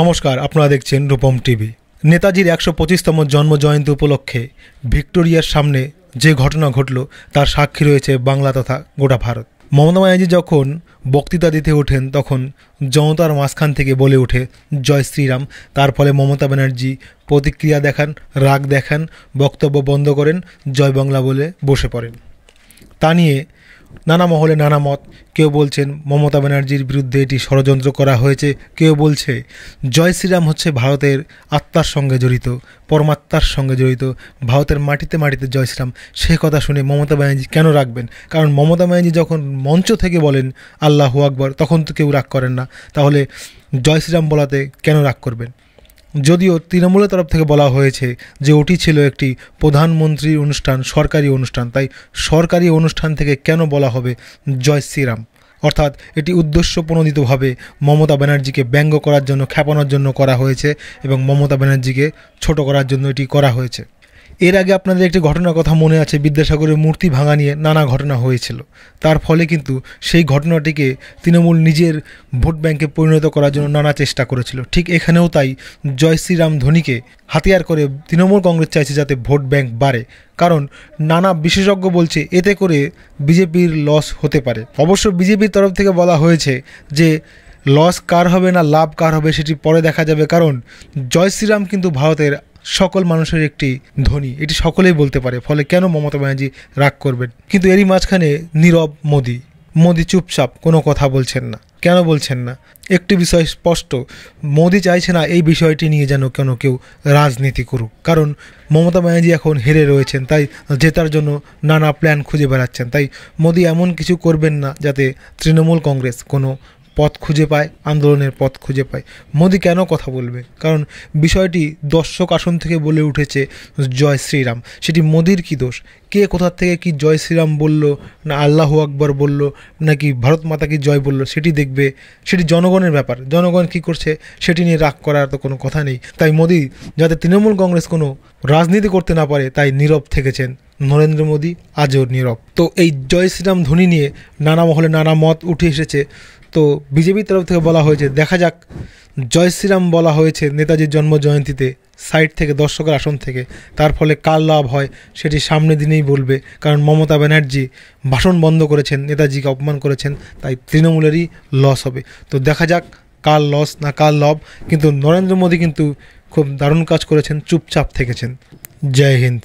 নমস্কার আপনারা দেখছেন রূপম টিভি নেতাজির একশো পঁচিশতম জন্ম জয়ন্তী উপলক্ষে ভিক্টোরিয়ার সামনে যে ঘটনা ঘটল তার সাক্ষী রয়েছে বাংলা তথা গোটা ভারত মমতা ব্যানার্জি যখন বক্তৃতা দিতে ওঠেন তখন জনতার মাঝখান থেকে বলে ওঠে জয় শ্রীরাম তার ফলে মমতা ব্যানার্জি প্রতিক্রিয়া দেখান রাগ দেখান বক্তব্য বন্ধ করেন জয় বাংলা বলে বসে পড়েন তা নিয়ে নানা মহলে নানা মত কেউ বলছেন মমতা ব্যানার্জির বিরুদ্ধে এটি ষড়যন্ত্র করা হয়েছে কেউ বলছে জয় শ্রীরাম হচ্ছে ভারতের আত্মার সঙ্গে জড়িত পরমাত্মার সঙ্গে জড়িত ভারতের মাটিতে মাটিতে জয় শ্রীরাম সে কথা শুনে মমতা ব্যানার্জি কেন রাখবেন কারণ মমতা ব্যানার্জি যখন মঞ্চ থেকে বলেন আল্লাহ আকবর তখন তো কেউ রাগ করেন না তাহলে জয় শ্রীরাম বলাতে কেন রাগ করবেন যদিও তৃণমূলের তরফ থেকে বলা হয়েছে যে ওটি ছিল একটি প্রধানমন্ত্রীর অনুষ্ঠান সরকারি অনুষ্ঠান তাই সরকারি অনুষ্ঠান থেকে কেন বলা হবে জয় শ্রীরাম অর্থাৎ এটি উদ্দেশ্য প্রণোদিতভাবে মমতা ব্যানার্জিকে ব্যঙ্গ করার জন্য খ্যাপানোর জন্য করা হয়েছে এবং মমতা ব্যানার্জিকে ছোট করার জন্য এটি করা হয়েছে এর আগে আপনাদের একটি ঘটনার কথা মনে আছে বিদ্যাসাগরের মূর্তি ভাঙা নিয়ে নানা ঘটনা হয়েছিল তার ফলে কিন্তু সেই ঘটনাটিকে তৃণমূল নিজের ভোট ব্যাংকে পরিণত করার জন্য নানা চেষ্টা করেছিল ঠিক এখানেও তাই জয় শ্রীরাম ধোনিকে হাতিয়ার করে তৃণমূল কংগ্রেস চাইছে যাতে ভোট ব্যাংক বাড়ে কারণ নানা বিশেষজ্ঞ বলছে এতে করে বিজেপির লস হতে পারে অবশ্য বিজেপির তরফ থেকে বলা হয়েছে যে লস কার হবে না লাভ কার হবে সেটি পরে দেখা যাবে কারণ জয় শ্রীরাম কিন্তু ভারতের সকল মানুষের একটি ধনী এটি সকলেই বলতে পারে ফলে কেন মমতা ব্যানার্জি রাগ করবেন কিন্তু এরই মাঝখানে নীরব মোদি মোদি চুপচাপ কোনো কথা বলছেন না কেন বলছেন না একটি বিষয় স্পষ্ট মোদি চাইছে না এই বিষয়টি নিয়ে যেন কেন কেউ রাজনীতি করুক কারণ মমতা ব্যানার্জি এখন হেরে রয়েছেন তাই জেতার জন্য নানা প্ল্যান খুঁজে বেড়াচ্ছেন তাই মোদি এমন কিছু করবেন না যাতে তৃণমূল কংগ্রেস কোনো পথ খুঁজে পায় আন্দোলনের পথ খুঁজে পায় মোদি কেন কথা বলবে কারণ বিষয়টি দর্শক আসন থেকে বলে উঠেছে জয় শ্রীরাম সেটি মোদির কী দোষ কে কোথার থেকে কি জয় শ্রীরাম বলল না আল্লাহ আকবর বলল নাকি ভারত মাতা কি জয় বলল সেটি দেখবে সেটি জনগণের ব্যাপার জনগণ কি করছে সেটি নিয়ে রাগ করার তো কোনো কথা নেই তাই মোদি যাতে তৃণমূল কংগ্রেস কোনো রাজনীতি করতে না পারে তাই নীরব থেকেছেন নরেন্দ্র মোদী আজও নীরব তো এই জয় শ্রীরাম ধ্বনি নিয়ে নানা মহলে নানা মত উঠে এসেছে তো বিজেপির তরফ থেকে বলা হয়েছে দেখা যাক জয় শ্রীরাম বলা হয়েছে নেতাজির জন্ম জয়ন্তীতে সাইড থেকে দর্শকের আসন থেকে তার ফলে কার লাভ হয় সেটি সামনে দিনেই বলবে কারণ মমতা ব্যানার্জি ভাষণ বন্ধ করেছেন নেতাজিকে অপমান করেছেন তাই তৃণমূলেরই লস হবে তো দেখা যাক কার লস না কার লাভ কিন্তু নরেন্দ্র মোদী কিন্তু খুব দারুণ কাজ করেছেন চুপচাপ থেকেছেন জয় হিন্দ